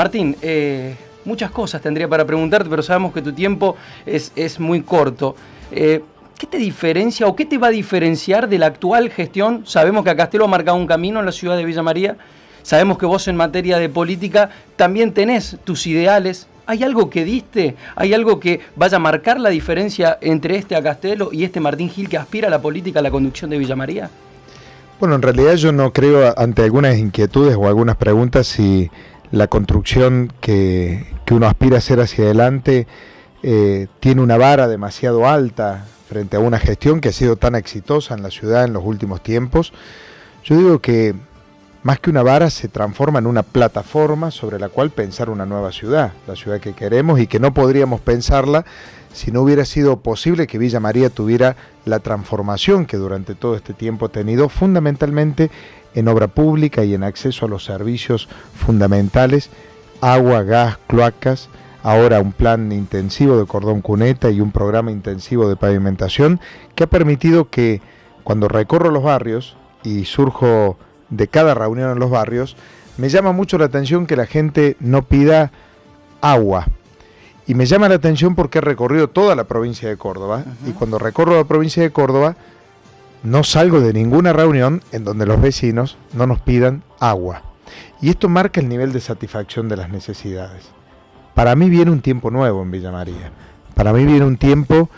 Martín, eh, muchas cosas tendría para preguntarte, pero sabemos que tu tiempo es, muy corto. Eh, ¿Qué te diferencia o qué te va a diferenciar de la actual gestión? Sabemos que a Castelo ha marcado un camino en la ciudad de Villa María. Sabemos que vos en materia de política también tenés tus ideales. ¿Hay algo que diste? ¿Hay algo que vaya a marcar la diferencia entre este Acastelo y este Martín Gil que aspira a la política, a la conducción de Villa María? Bueno, en realidad yo no creo ante algunas inquietudes o algunas preguntas si la construcción que, uno aspira a hacer hacia adelante eh, tiene una vara demasiado alta frente a una gestión que ha sido tan exitosa en la ciudad en los últimos tiempos. Yo digo que más que una vara se transforma en una plataforma sobre la cual pensar una nueva ciudad, la ciudad que queremos y que no podríamos pensarla si no hubiera sido posible que Villa María tuviera la transformación que durante todo este tiempo ha tenido, fundamentalmente en obra pública y en acceso a los servicios fundamentales, agua, gas, cloacas, ahora un plan intensivo de cordón cuneta y un programa intensivo de pavimentación que ha permitido que cuando recorro los barrios y surjo de cada reunión en los barrios, me llama mucho la atención que la gente no pida agua. Y me llama la atención porque he recorrido toda la provincia de Córdoba y cuando recorro la provincia de Córdoba no salgo de ninguna reunión en donde los vecinos no nos pidan agua. Y esto marca el nivel de satisfacción de las necesidades. Para mí viene un tiempo nuevo en Villa María. Para mí viene un tiempo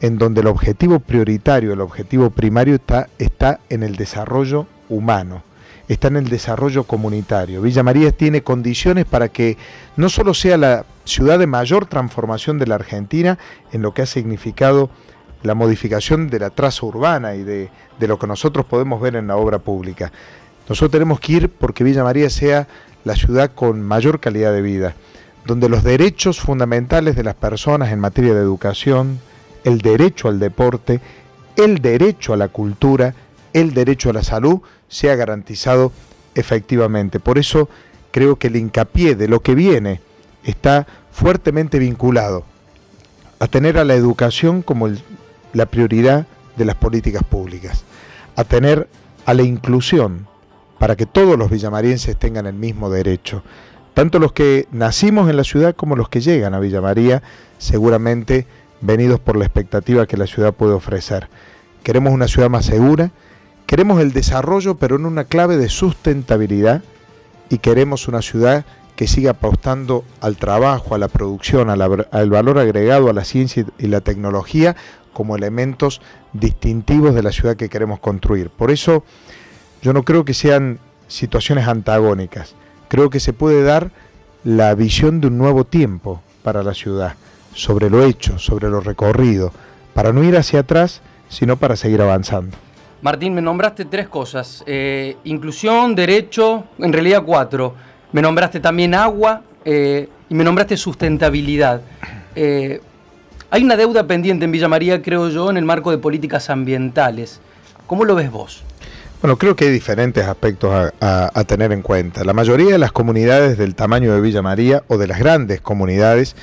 en donde el objetivo prioritario, el objetivo primario está, está en el desarrollo humano, está en el desarrollo comunitario. Villa María tiene condiciones para que no solo sea la ciudad de mayor transformación de la Argentina en lo que ha significado la modificación de la traza urbana y de, lo que nosotros podemos ver en la obra pública. Nosotros tenemos que ir porque Villa María sea la ciudad con mayor calidad de vida, donde los derechos fundamentales de las personas en materia de educación, el derecho al deporte, el derecho a la cultura, el derecho a la salud sea garantizado efectivamente. Por eso creo que el hincapié de lo que viene está fuertemente vinculado a tener a la educación como el la prioridad de las políticas públicas, a tener a la inclusión para que todos los villamarienses tengan el mismo derecho. Tanto los que nacimos en la ciudad como los que llegan a Villa María, seguramente venidos por la expectativa que la ciudad puede ofrecer. Queremos una ciudad más segura, queremos el desarrollo pero en una clave de sustentabilidad y queremos una ciudad que siga apostando al trabajo, a la producción, al valor agregado, a la ciencia y la tecnología como elementos distintivos de la ciudad que queremos construir. Por eso yo no creo que sean situaciones antagónicas, creo que se puede dar la visión de un nuevo tiempo para la ciudad, sobre lo hecho, sobre lo recorrido, para no ir hacia atrás, sino para seguir avanzando. Martín, me nombraste tres cosas, eh, inclusión, derecho, en realidad cuatro. Me nombraste también agua eh, y me nombraste sustentabilidad. Eh, hay una deuda pendiente en Villa María, creo yo, en el marco de políticas ambientales. ¿Cómo lo ves vos? Bueno, creo que hay diferentes aspectos a, tener en cuenta. La mayoría de las comunidades del tamaño de Villa María o de las grandes comunidades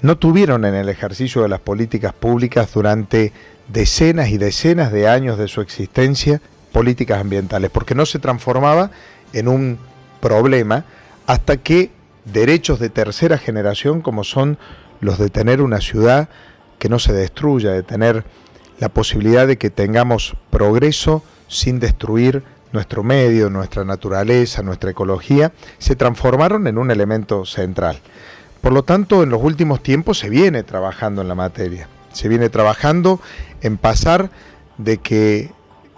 no tuvieron en el ejercicio de las políticas públicas durante decenas y decenas de años de su existencia políticas ambientales, porque no se transformaba en un problema hasta que derechos de tercera generación como son los de tener una ciudad que no se destruya, de tener la posibilidad de que tengamos progreso sin destruir nuestro medio, nuestra naturaleza, nuestra ecología, se transformaron en un elemento central. Por lo tanto, en los últimos tiempos se viene trabajando en la materia, se viene trabajando en pasar de que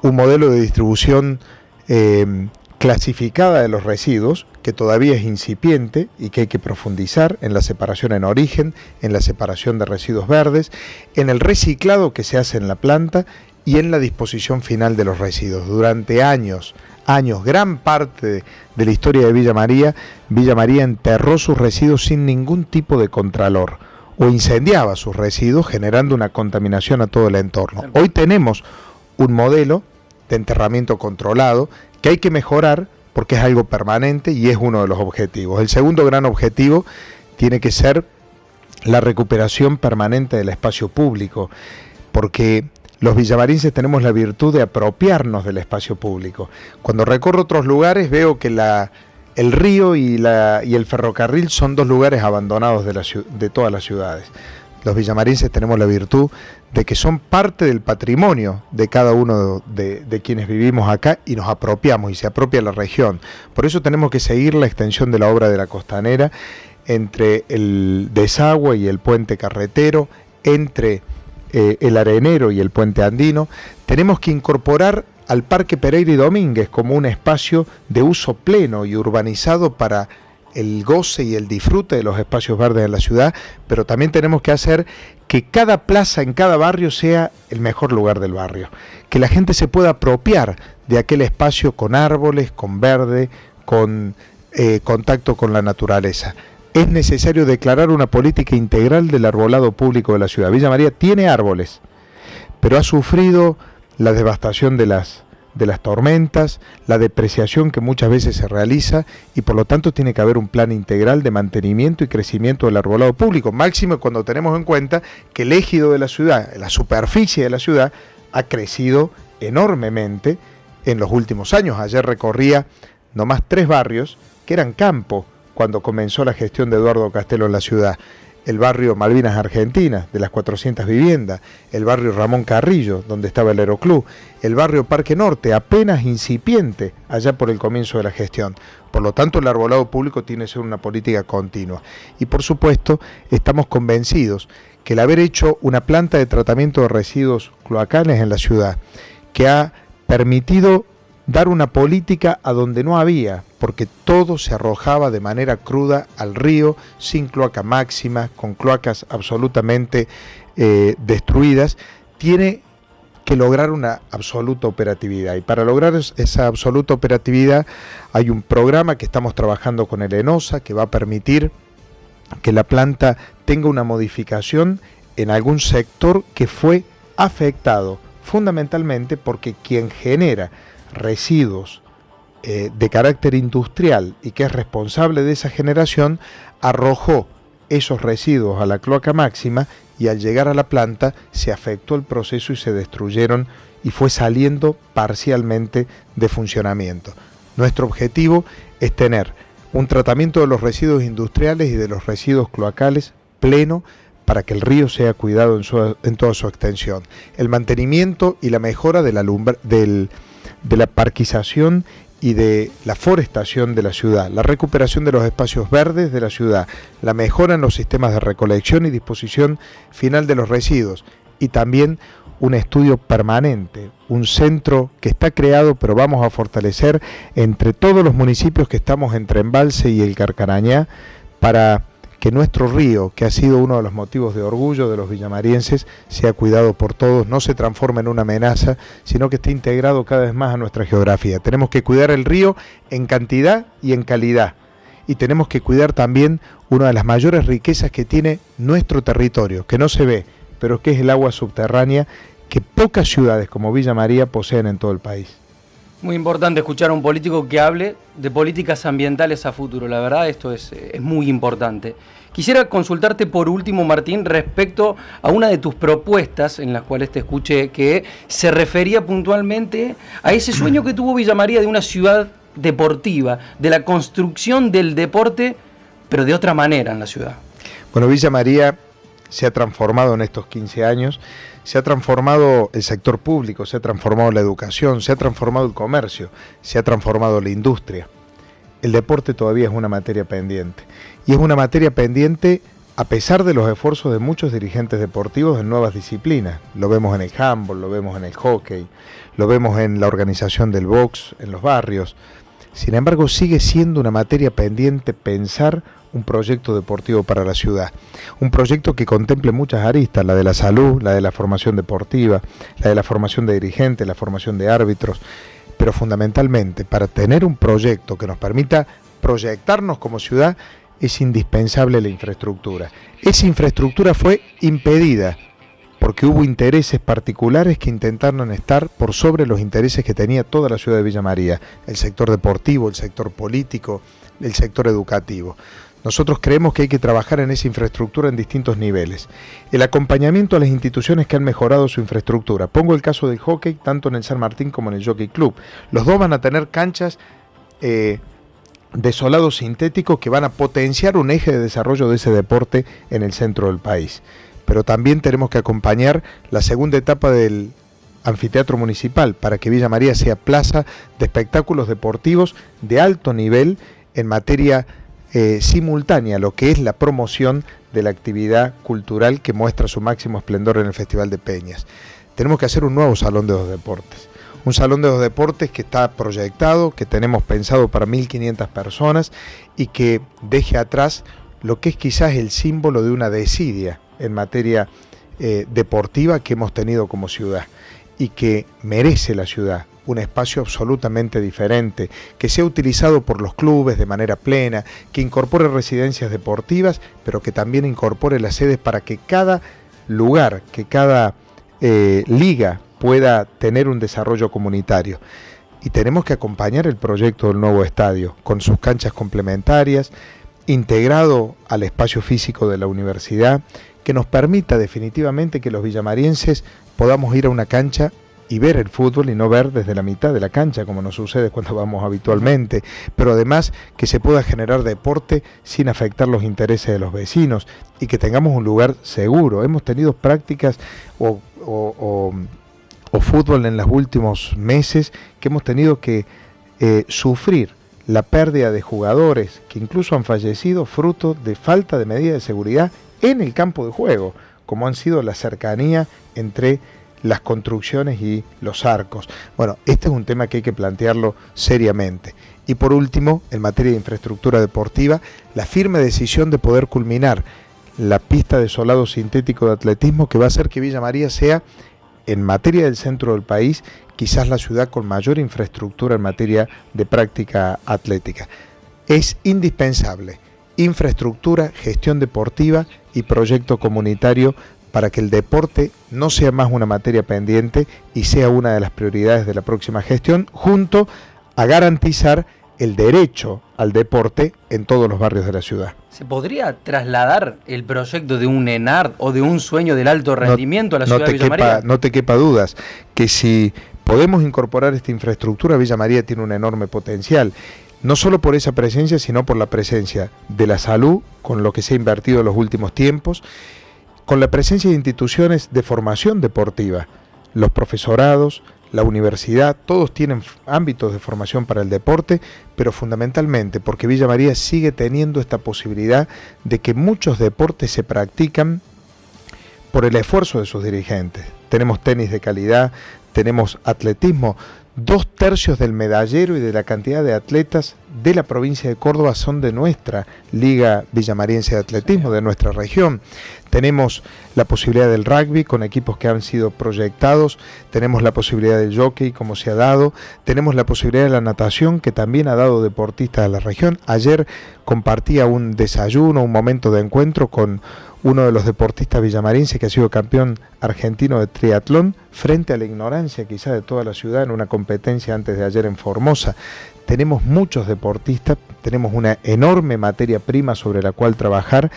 un modelo de distribución eh, clasificada de los residuos, que todavía es incipiente y que hay que profundizar en la separación en origen, en la separación de residuos verdes, en el reciclado que se hace en la planta y en la disposición final de los residuos. Durante años, años, gran parte de la historia de Villa María, Villa María enterró sus residuos sin ningún tipo de contralor o incendiaba sus residuos generando una contaminación a todo el entorno. Hoy tenemos un modelo de enterramiento controlado que hay que mejorar porque es algo permanente y es uno de los objetivos. El segundo gran objetivo tiene que ser la recuperación permanente del espacio público, porque los villamarineses tenemos la virtud de apropiarnos del espacio público. Cuando recorro otros lugares veo que el río y, el ferrocarril son dos lugares abandonados de todas las ciudades los villamarenses tenemos la virtud de que son parte del patrimonio de cada uno de, quienes vivimos acá y nos apropiamos y se apropia la región. Por eso tenemos que seguir la extensión de la obra de la costanera entre el desagüe y el puente carretero, entre eh, el arenero y el puente andino. Tenemos que incorporar al Parque Pereira y Domínguez como un espacio de uso pleno y urbanizado para el goce y el disfrute de los espacios verdes en la ciudad, pero también tenemos que hacer que cada plaza en cada barrio sea el mejor lugar del barrio, que la gente se pueda apropiar de aquel espacio con árboles, con verde, con eh, contacto con la naturaleza. Es necesario declarar una política integral del arbolado público de la ciudad. Villa María tiene árboles, pero ha sufrido la devastación de las de las tormentas, la depreciación que muchas veces se realiza y por lo tanto tiene que haber un plan integral de mantenimiento y crecimiento del arbolado público, máximo cuando tenemos en cuenta que el ejido de la ciudad, la superficie de la ciudad, ha crecido enormemente en los últimos años. Ayer recorría nomás tres barrios que eran campo cuando comenzó la gestión de Eduardo Castelo en la ciudad el barrio Malvinas Argentina, de las 400 viviendas, el barrio Ramón Carrillo, donde estaba el Aeroclub, el barrio Parque Norte, apenas incipiente allá por el comienzo de la gestión. Por lo tanto, el arbolado público tiene que ser una política continua. Y por supuesto, estamos convencidos que el haber hecho una planta de tratamiento de residuos cloacales en la ciudad, que ha permitido dar una política a donde no había, porque todo se arrojaba de manera cruda al río, sin cloaca máxima, con cloacas absolutamente eh, destruidas, tiene que lograr una absoluta operatividad. Y para lograr esa absoluta operatividad hay un programa que estamos trabajando con el ENOSA que va a permitir que la planta tenga una modificación en algún sector que fue afectado fundamentalmente porque quien genera residuos eh, de carácter industrial y que es responsable de esa generación, arrojó esos residuos a la cloaca máxima y al llegar a la planta se afectó el proceso y se destruyeron y fue saliendo parcialmente de funcionamiento. Nuestro objetivo es tener un tratamiento de los residuos industriales y de los residuos cloacales pleno para que el río sea cuidado en, toda su extensión. El mantenimiento y la mejora de la, de la parquización y de la forestación de la ciudad, la recuperación de los espacios verdes de la ciudad, la mejora en los sistemas de recolección y disposición final de los residuos y también un estudio permanente, un centro que está creado pero vamos a fortalecer entre todos los municipios que estamos entre Embalse y el Carcarañá para que nuestro río, que ha sido uno de los motivos de orgullo de los villamarienses, sea cuidado por todos, no se transforme en una amenaza, sino que esté integrado cada vez más a nuestra geografía. Tenemos que cuidar el río en cantidad y en calidad y tenemos que cuidar también una de las mayores riquezas que tiene nuestro territorio, que no se ve, pero que es el agua subterránea que pocas ciudades como Villa María poseen en todo el país. Muy importante escuchar a un político que hable de políticas ambientales a futuro. La verdad, esto es, muy importante. Quisiera consultarte por último, Martín, respecto a una de tus propuestas en las cuales te escuché, que se refería puntualmente a ese sueño que tuvo Villa María de una ciudad deportiva, de la construcción del deporte, pero de otra manera en la ciudad. Bueno, Villa María se ha transformado en estos 15 años se ha transformado el sector público, se ha transformado la educación, se ha transformado el comercio, se ha transformado la industria. El deporte todavía es una materia pendiente. Y es una materia pendiente a pesar de los esfuerzos de muchos dirigentes deportivos en nuevas disciplinas. Lo vemos en el handball, lo vemos en el hockey, lo vemos en la organización del box, en los barrios. Sin embargo, sigue siendo una materia pendiente pensar un proyecto deportivo para la ciudad. Un proyecto que contemple muchas aristas, la de la salud, la de la formación deportiva, la de la formación de dirigentes, la formación de árbitros, pero fundamentalmente para tener un proyecto que nos permita proyectarnos como ciudad es indispensable la infraestructura. Esa infraestructura fue impedida porque hubo intereses particulares que intentaron estar por sobre los intereses que tenía toda la ciudad de Villa María, el sector deportivo, el sector político, el sector educativo. Nosotros creemos que hay que trabajar en esa infraestructura en distintos niveles. El acompañamiento a las instituciones que han mejorado su infraestructura. Pongo el caso del hockey, tanto en el San Martín como en el Jockey Club. Los dos van a tener canchas eh, de solado sintético que van a potenciar un eje de desarrollo de ese deporte en el centro del país. Pero también tenemos que acompañar la segunda etapa del anfiteatro municipal para que Villa María sea plaza de espectáculos deportivos de alto nivel en materia de eh, simultánea lo que es la promoción de la actividad cultural que muestra su máximo esplendor en el Festival de Peñas. Tenemos que hacer un nuevo Salón de los Deportes. Un salón de los deportes que está proyectado, que tenemos pensado para 1.500 personas y que deje atrás lo que es quizás el símbolo de una desidia en materia eh, deportiva que hemos tenido como ciudad y que merece la ciudad, un espacio absolutamente diferente, que sea utilizado por los clubes de manera plena, que incorpore residencias deportivas, pero que también incorpore las sedes para que cada lugar, que cada eh, liga pueda tener un desarrollo comunitario. Y tenemos que acompañar el proyecto del nuevo estadio, con sus canchas complementarias, integrado al espacio físico de la universidad, que nos permita definitivamente que los villamarienses podamos ir a una cancha y ver el fútbol y no ver desde la mitad de la cancha, como nos sucede cuando vamos habitualmente, pero además que se pueda generar deporte sin afectar los intereses de los vecinos y que tengamos un lugar seguro. Hemos tenido prácticas o, fútbol en los últimos meses que hemos tenido que eh, sufrir la pérdida de jugadores que incluso han fallecido fruto de falta de medidas de seguridad en el campo de juego, como han sido la cercanía entre las construcciones y los arcos. Bueno, este es un tema que hay que plantearlo seriamente. Y por último, en materia de infraestructura deportiva, la firme decisión de poder culminar la pista de solado sintético de atletismo que va a hacer que Villa María sea, en materia del centro del país, quizás la ciudad con mayor infraestructura en materia de práctica atlética. Es indispensable infraestructura, gestión deportiva y proyecto comunitario para que el deporte no sea más una materia pendiente y sea una de las prioridades de la próxima gestión, junto a garantizar el derecho al deporte en todos los barrios de la ciudad. ¿Se podría trasladar el proyecto de un ENARD o de un sueño del alto rendimiento a la ciudad de Villa María? No te quepa dudas que si podemos incorporar esta infraestructura, Villa María tiene un enorme potencial no solo por esa presencia, sino por la presencia de la salud, con lo que se ha invertido en los últimos tiempos, con la presencia de instituciones de formación deportiva. Los profesorados, la universidad, todos tienen ámbitos de formación para el deporte, pero fundamentalmente porque Villa María sigue teniendo esta posibilidad de que muchos deportes se practican por el esfuerzo de sus dirigentes. Tenemos tenis de calidad, tenemos atletismo, dos tercios del medallero y de la cantidad de atletas de la provincia de Córdoba son de nuestra Liga Villamariense de Atletismo, de nuestra región. Tenemos la posibilidad del rugby con equipos que han sido proyectados, tenemos la posibilidad del jockey como se ha dado, tenemos la posibilidad de la natación que también ha dado deportistas a la región. Ayer compartía un desayuno, un momento de encuentro con uno de los deportistas villamariense... que ha sido campeón argentino de triatlón, frente a la ignorancia quizá de toda la ciudad en una competencia antes de ayer en Formosa tenemos muchos deportistas, tenemos una enorme materia prima sobre la cual trabajar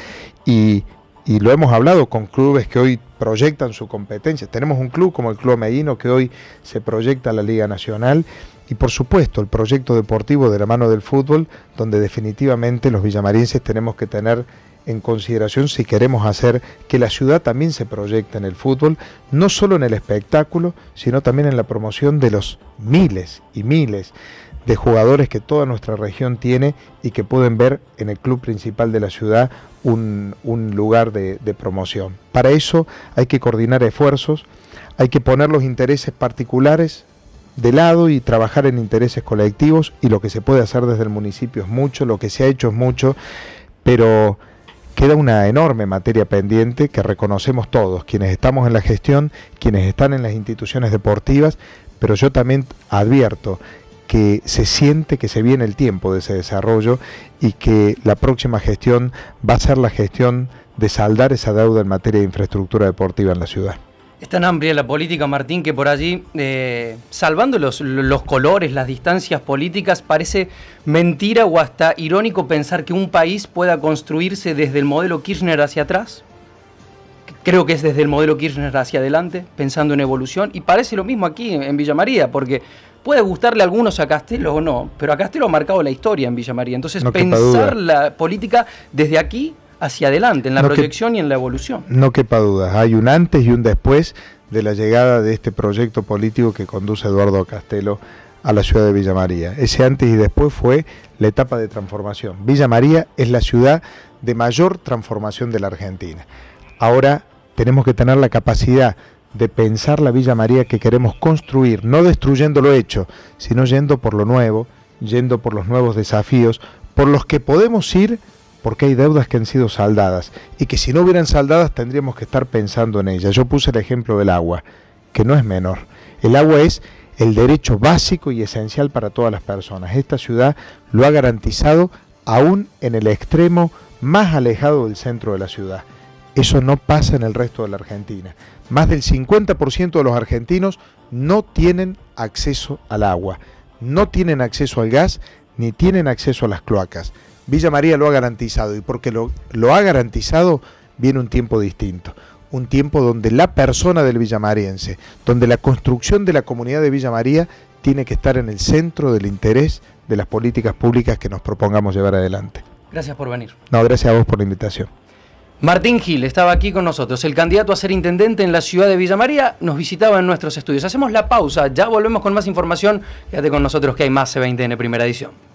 y, lo hemos hablado con clubes que hoy proyectan su competencia. Tenemos un club como el Club Medino que hoy se proyecta a la Liga Nacional y por supuesto el proyecto deportivo de la mano del fútbol, donde definitivamente los villamarienses tenemos que tener en consideración si queremos hacer que la ciudad también se proyecte en el fútbol, no solo en el espectáculo, sino también en la promoción de los miles y miles de jugadores que toda nuestra región tiene y que pueden ver en el club principal de la ciudad un, lugar de, de promoción. Para eso hay que coordinar esfuerzos, hay que poner los intereses particulares de lado y trabajar en intereses colectivos y lo que se puede hacer desde el municipio es mucho, lo que se ha hecho es mucho, pero queda una enorme materia pendiente que reconocemos todos, quienes estamos en la gestión, quienes están en las instituciones deportivas, pero yo también advierto que se siente que se viene el tiempo de ese desarrollo y que la próxima gestión va a ser la gestión de saldar esa deuda en materia de infraestructura deportiva en la ciudad. Es tan amplia la política, Martín, que por allí, eh, salvando los, los, colores, las distancias políticas, parece mentira o hasta irónico pensar que un país pueda construirse desde el modelo Kirchner hacia atrás. Creo que es desde el modelo Kirchner hacia adelante, pensando en evolución. Y parece lo mismo aquí en Villa María, porque Puede gustarle a algunos a Castelo o no, pero a Castelo ha marcado la historia en Villa María. Entonces, pensar la política desde aquí hacia adelante, en la proyección y en la evolución. No quepa duda, hay un antes y un después de la llegada de este proyecto político que conduce Eduardo Castelo a la ciudad de Villa María. Ese antes y después fue la etapa de transformación. Villa María es la ciudad de mayor transformación de la Argentina. Ahora tenemos que tener la capacidad de pensar la Villa María que queremos construir, no destruyendo lo hecho, sino yendo por lo nuevo, yendo por los nuevos desafíos, por los que podemos ir porque hay deudas que han sido saldadas y que si no hubieran saldadas tendríamos que estar pensando en ellas. Yo puse el ejemplo del agua, que no es menor. El agua es el derecho básico y esencial para todas las personas. Esta ciudad lo ha garantizado aún en el extremo más alejado del centro de la ciudad. Eso no pasa en el resto de la Argentina. Más del 50% de los argentinos no tienen acceso al agua, no tienen acceso al gas, ni tienen acceso a las cloacas. Villa María lo ha garantizado y porque lo, lo ha garantizado viene un tiempo distinto. Un tiempo donde la persona del villamariense, donde la construcción de la comunidad de Villa María tiene que estar en el centro del interés de las políticas públicas que nos propongamos llevar adelante. Gracias por venir. No, gracias a vos por la invitación. Martín Gil estaba aquí con nosotros, el candidato a ser intendente en la ciudad de Villa María, nos visitaba en nuestros estudios. Hacemos la pausa, ya volvemos con más información. Quédate con nosotros que hay más C20N primera edición.